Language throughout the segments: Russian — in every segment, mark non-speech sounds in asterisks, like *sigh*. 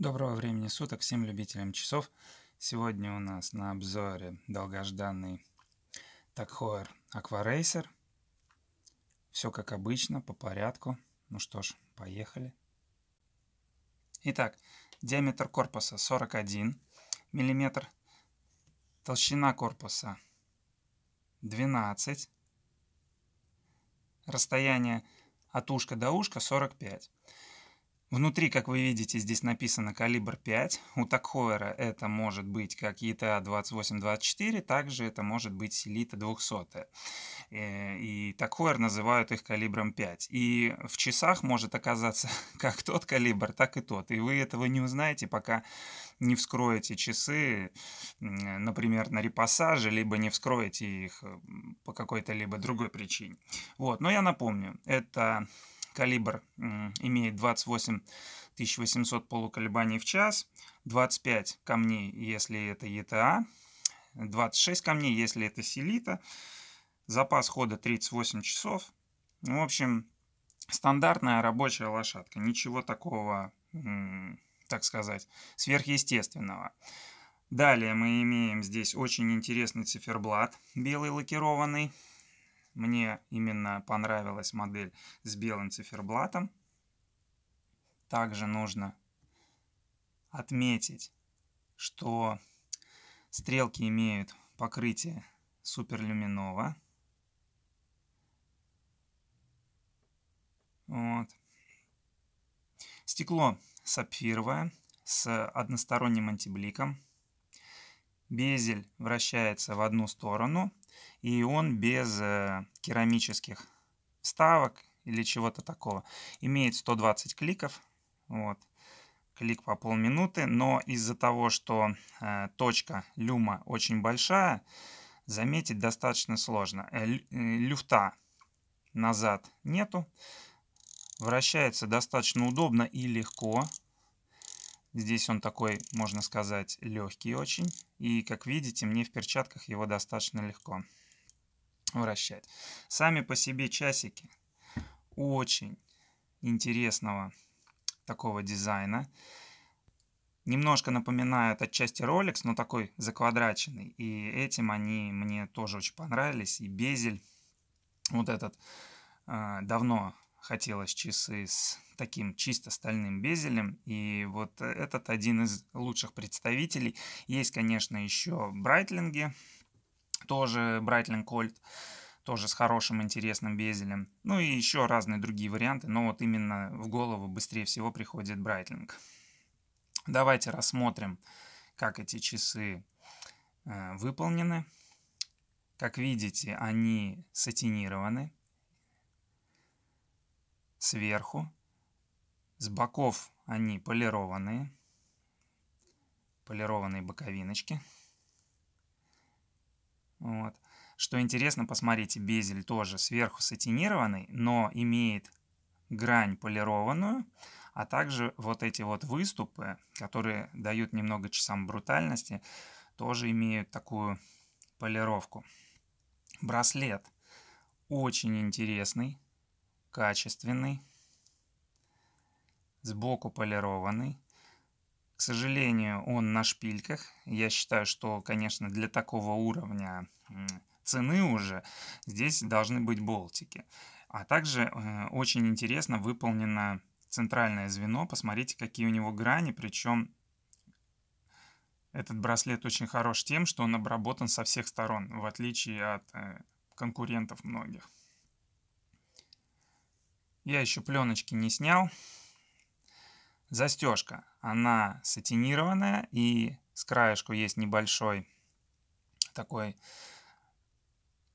Доброго времени суток всем любителям часов. Сегодня у нас на обзоре долгожданный Такхоер Акварейсер. Все как обычно, по порядку. Ну что ж, поехали. Итак, диаметр корпуса 41 мм, толщина корпуса 12, расстояние от ушка до ушка 45 Внутри, как вы видите, здесь написано калибр 5. У Такхойера это может быть как ETA 2824, также это может быть Селита 200. Э, и Такхойер называют их калибром 5. И в часах может оказаться *laughs* как тот калибр, так и тот. И вы этого не узнаете, пока не вскроете часы, например, на репассаже, либо не вскроете их по какой-то либо другой причине. Вот, но я напомню, это Калибр имеет 28 800 полуколебаний в час, 25 камней, если это ETA, 26 а, камней, если это селита. Запас хода 38 часов. Ну, в общем, стандартная рабочая лошадка. Ничего такого, так сказать, сверхъестественного. Далее мы имеем здесь очень интересный циферблат, белый лакированный. Мне именно понравилась модель с белым циферблатом. Также нужно отметить, что стрелки имеют покрытие суперлюминова. Вот. Стекло сапфировое с односторонним антибликом. Безель вращается в одну сторону, и он без э, керамических вставок или чего-то такого. Имеет 120 кликов. Вот. Клик по полминуты. Но из-за того, что э, точка люма очень большая, заметить достаточно сложно. Э, люфта назад нету. Вращается достаточно удобно и легко. Здесь он такой, можно сказать, легкий очень. И, как видите, мне в перчатках его достаточно легко вращать. Сами по себе часики очень интересного такого дизайна. Немножко напоминают отчасти Rolex, но такой заквадраченный. И этим они мне тоже очень понравились. И безель вот этот а, давно хотелось часы с таким чисто стальным безелем. И вот этот один из лучших представителей. Есть, конечно, еще Брайтлинги, тоже Брайтлинг Кольт, тоже с хорошим интересным безелем. Ну и еще разные другие варианты, но вот именно в голову быстрее всего приходит Брайтлинг. Давайте рассмотрим, как эти часы э, выполнены. Как видите, они сатинированы, сверху. С боков они полированные. Полированные боковиночки. Вот. Что интересно, посмотрите, безель тоже сверху сатинированный, но имеет грань полированную, а также вот эти вот выступы, которые дают немного часам брутальности, тоже имеют такую полировку. Браслет очень интересный, качественный, сбоку полированный. К сожалению, он на шпильках. Я считаю, что, конечно, для такого уровня цены уже здесь должны быть болтики. А также э, очень интересно выполнено центральное звено. Посмотрите, какие у него грани. Причем этот браслет очень хорош тем, что он обработан со всех сторон, в отличие от э, конкурентов многих. Я еще пленочки не снял. Застежка. Она сатинированная и с краешку есть небольшой такой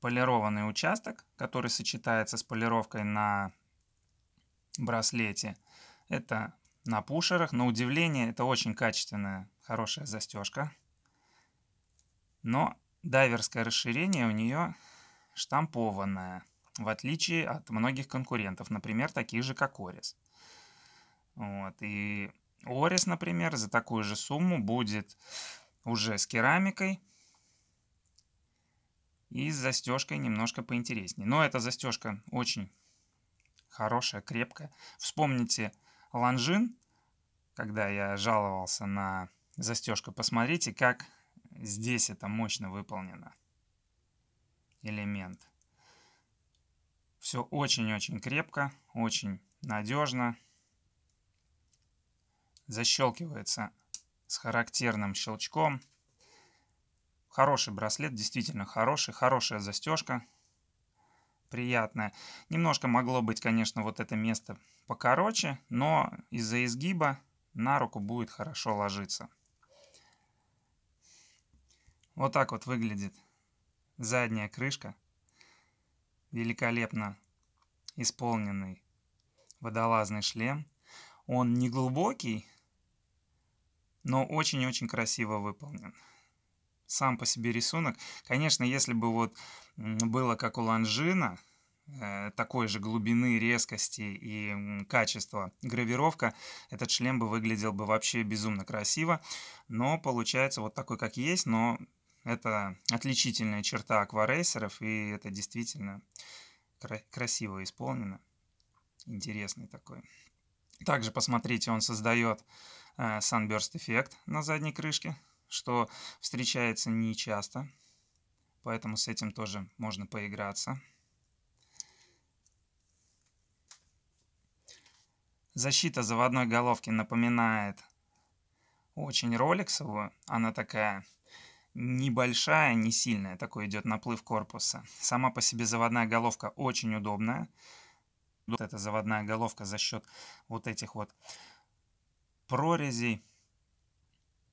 полированный участок, который сочетается с полировкой на браслете. Это на пушерах. На удивление, это очень качественная, хорошая застежка. Но дайверское расширение у нее штампованное в отличие от многих конкурентов, например, таких же, как Орис. Вот. И Орис, например, за такую же сумму будет уже с керамикой и с застежкой немножко поинтереснее. Но эта застежка очень хорошая, крепкая. Вспомните Ланжин, когда я жаловался на застежку. Посмотрите, как здесь это мощно выполнено. Элемент. Все очень-очень крепко, очень надежно. Защелкивается с характерным щелчком. Хороший браслет, действительно хороший, хорошая застежка, приятная. Немножко могло быть, конечно, вот это место покороче, но из-за изгиба на руку будет хорошо ложиться. Вот так вот выглядит задняя крышка великолепно исполненный водолазный шлем. Он не глубокий, но очень-очень красиво выполнен. Сам по себе рисунок. Конечно, если бы вот было как у Ланжина, э, такой же глубины, резкости и качества гравировка, этот шлем бы выглядел бы вообще безумно красиво. Но получается вот такой, как есть, но это отличительная черта акварейсеров, и это действительно красиво исполнено. Интересный такой. Также, посмотрите, он создает э, Sunburst эффект на задней крышке, что встречается не часто. Поэтому с этим тоже можно поиграться. Защита заводной головки напоминает очень роликсовую. Она такая небольшая, не сильная, такой идет наплыв корпуса. Сама по себе заводная головка очень удобная. Вот эта заводная головка за счет вот этих вот прорезей.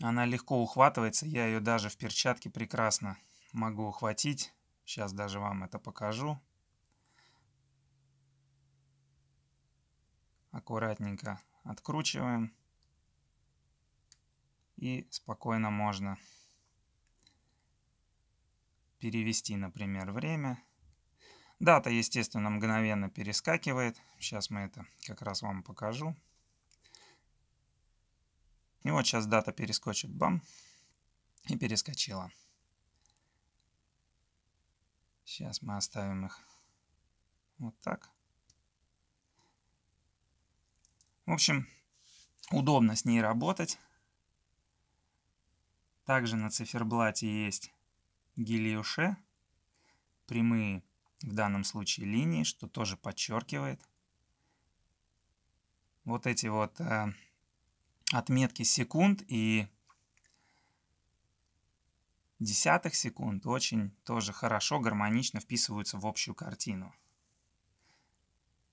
Она легко ухватывается, я ее даже в перчатке прекрасно могу ухватить. Сейчас даже вам это покажу. Аккуратненько откручиваем. И спокойно можно перевести, например, время. Дата, естественно, мгновенно перескакивает. Сейчас мы это как раз вам покажу. И вот сейчас дата перескочит, бам, и перескочила. Сейчас мы оставим их вот так. В общем, удобно с ней работать. Также на циферблате есть гильоше, прямые в данном случае линии, что тоже подчеркивает. Вот эти вот э, отметки секунд и десятых секунд очень тоже хорошо, гармонично вписываются в общую картину.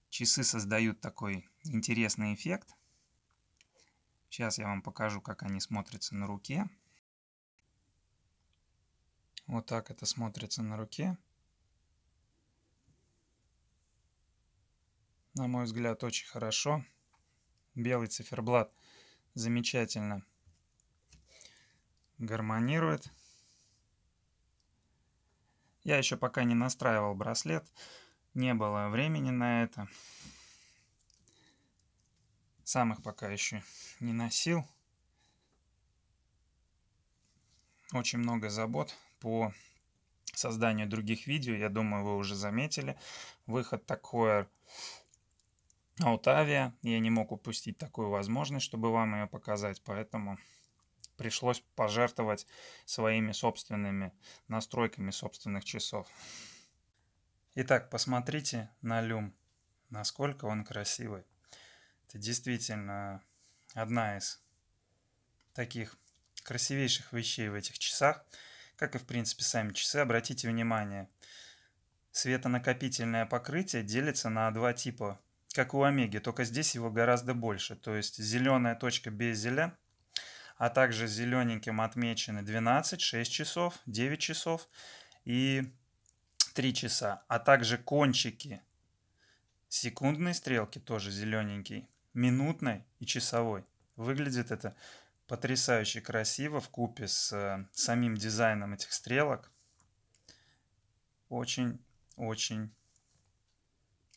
Часы создают такой интересный эффект. Сейчас я вам покажу, как они смотрятся на руке. Вот так это смотрится на руке. На мой взгляд, очень хорошо. Белый циферблат замечательно гармонирует. Я еще пока не настраивал браслет. Не было времени на это. Сам их пока еще не носил. Очень много забот по созданию других видео. Я думаю, вы уже заметили. Выход такой Аутавия. Я не мог упустить такую возможность, чтобы вам ее показать, поэтому пришлось пожертвовать своими собственными настройками собственных часов. Итак, посмотрите на люм, насколько он красивый. Это действительно одна из таких красивейших вещей в этих часах как и в принципе сами часы, обратите внимание, светонакопительное покрытие делится на два типа, как у омеги, только здесь его гораздо больше. То есть зеленая точка безеля, а также зелененьким отмечены 12, 6 часов, 9 часов и 3 часа, а также кончики секундной стрелки, тоже зелененький, минутной и часовой. Выглядит это потрясающе красиво в купе с э, самим дизайном этих стрелок. Очень-очень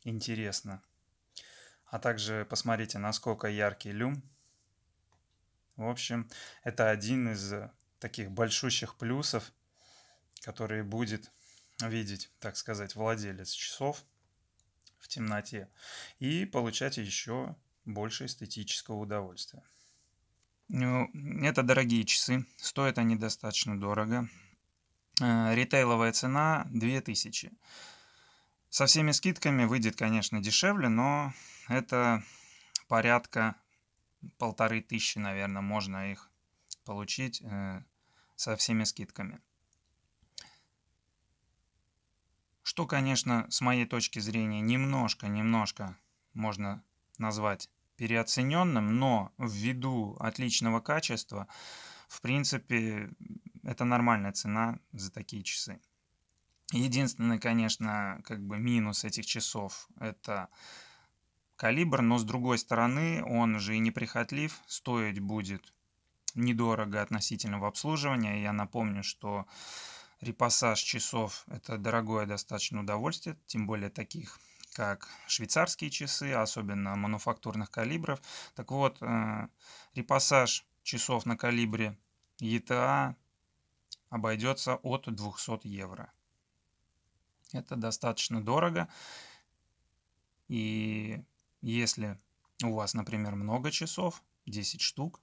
интересно. А также посмотрите, насколько яркий люм. В общем, это один из э, таких большущих плюсов, которые будет видеть, так сказать, владелец часов в темноте и получать еще больше эстетического удовольствия. Ну, это дорогие часы, стоят они достаточно дорого. Э, ритейловая цена 2000. Со всеми скидками выйдет, конечно, дешевле, но это порядка полторы тысячи, наверное, можно их получить э, со всеми скидками. Что, конечно, с моей точки зрения, немножко-немножко можно назвать переоцененным, но ввиду отличного качества, в принципе, это нормальная цена за такие часы. Единственный, конечно, как бы минус этих часов – это калибр, но с другой стороны, он же и неприхотлив, стоить будет недорого относительно в обслуживании. Я напомню, что репассаж часов – это дорогое достаточно удовольствие, тем более таких как швейцарские часы, особенно мануфактурных калибров. Так вот, э, репассаж часов на калибре ETA а обойдется от 200 евро. Это достаточно дорого. И если у вас, например, много часов, 10 штук,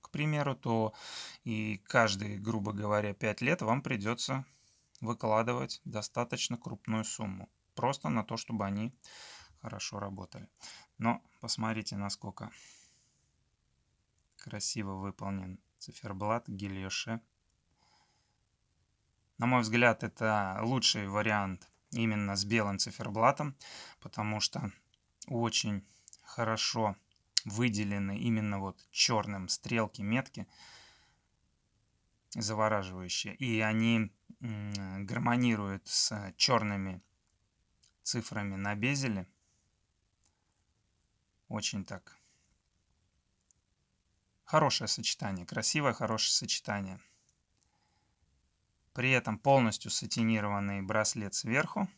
к примеру, то и каждые, грубо говоря, 5 лет вам придется выкладывать достаточно крупную сумму. Просто на то, чтобы они хорошо работали. Но посмотрите, насколько красиво выполнен циферблат Гильоше. На мой взгляд, это лучший вариант именно с белым циферблатом, потому что очень хорошо выделены именно вот черным стрелки, метки, завораживающие. И они гармонируют с черными цифрами набезили. Очень так. Хорошее сочетание, красивое, хорошее сочетание. При этом полностью сатинированный браслет сверху,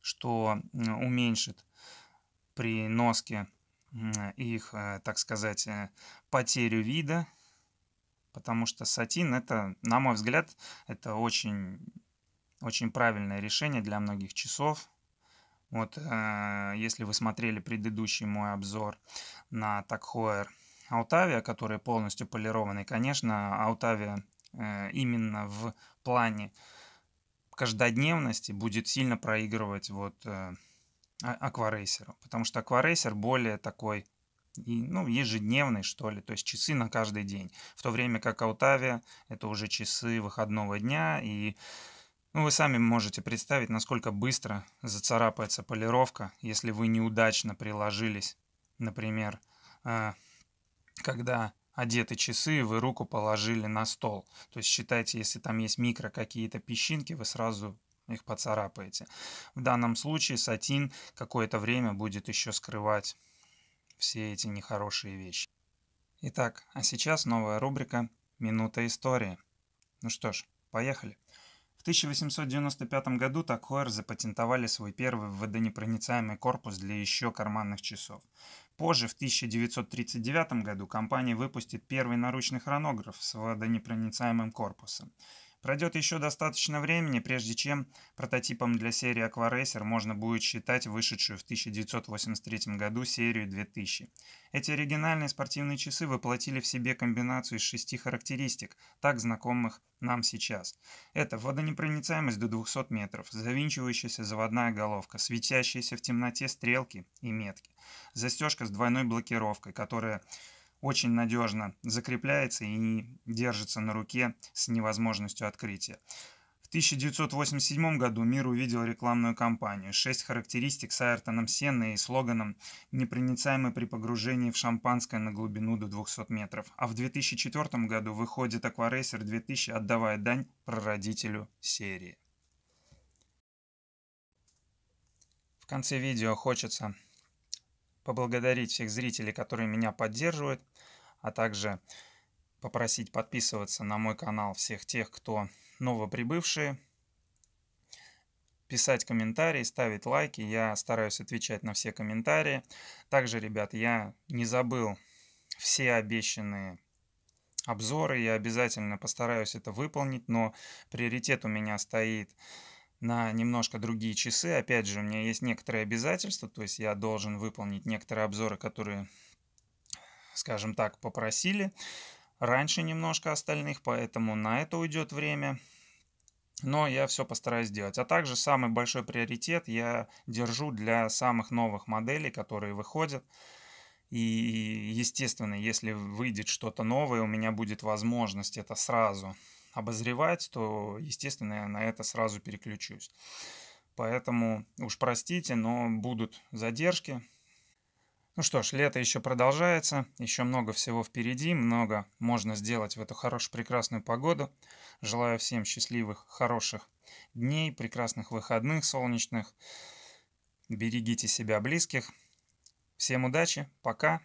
что э, уменьшит при носке их, э, так сказать, э, потерю вида, потому что сатин это, на мой взгляд, это очень очень правильное решение для многих часов. Вот э, если вы смотрели предыдущий мой обзор на Такхоер Аутавия, который полностью полированный, конечно, Аутавия э, именно в плане каждодневности будет сильно проигрывать вот э, а, акварейсеру, потому что акварейсер более такой и, ну, ежедневный, что ли, то есть часы на каждый день. В то время как Аутавия это уже часы выходного дня, и ну, вы сами можете представить, насколько быстро зацарапается полировка, если вы неудачно приложились. Например, э, когда одеты часы, вы руку положили на стол. То есть считайте, если там есть микро какие-то песчинки, вы сразу их поцарапаете. В данном случае сатин какое-то время будет еще скрывать все эти нехорошие вещи. Итак, а сейчас новая рубрика «Минута истории». Ну что ж, поехали. В 1895 году Такхойр запатентовали свой первый водонепроницаемый корпус для еще карманных часов. Позже, в 1939 году, компания выпустит первый наручный хронограф с водонепроницаемым корпусом. Пройдет еще достаточно времени, прежде чем прототипом для серии Aquaracer можно будет считать вышедшую в 1983 году серию 2000. Эти оригинальные спортивные часы воплотили в себе комбинацию из шести характеристик, так знакомых нам сейчас. Это водонепроницаемость до 200 метров, завинчивающаяся заводная головка, светящиеся в темноте стрелки и метки, застежка с двойной блокировкой, которая очень надежно закрепляется и не держится на руке с невозможностью открытия. В 1987 году мир увидел рекламную кампанию «Шесть характеристик» с Айртоном Сенной и слоганом «Непроницаемый при погружении в шампанское на глубину до 200 метров». А в 2004 году выходит «Акварейсер 2000», отдавая дань прародителю серии. В конце видео хочется поблагодарить всех зрителей, которые меня поддерживают а также попросить подписываться на мой канал всех тех, кто новоприбывшие, писать комментарии, ставить лайки. Я стараюсь отвечать на все комментарии. Также, ребят, я не забыл все обещанные обзоры. Я обязательно постараюсь это выполнить, но приоритет у меня стоит на немножко другие часы. Опять же, у меня есть некоторые обязательства, то есть я должен выполнить некоторые обзоры, которые скажем так, попросили раньше немножко остальных, поэтому на это уйдет время. Но я все постараюсь сделать. А также самый большой приоритет я держу для самых новых моделей, которые выходят. И, естественно, если выйдет что-то новое, у меня будет возможность это сразу обозревать, то, естественно, я на это сразу переключусь. Поэтому уж простите, но будут задержки. Ну что ж, лето еще продолжается, еще много всего впереди, много можно сделать в эту хорошую, прекрасную погоду. Желаю всем счастливых, хороших дней, прекрасных выходных солнечных. Берегите себя близких. Всем удачи, пока.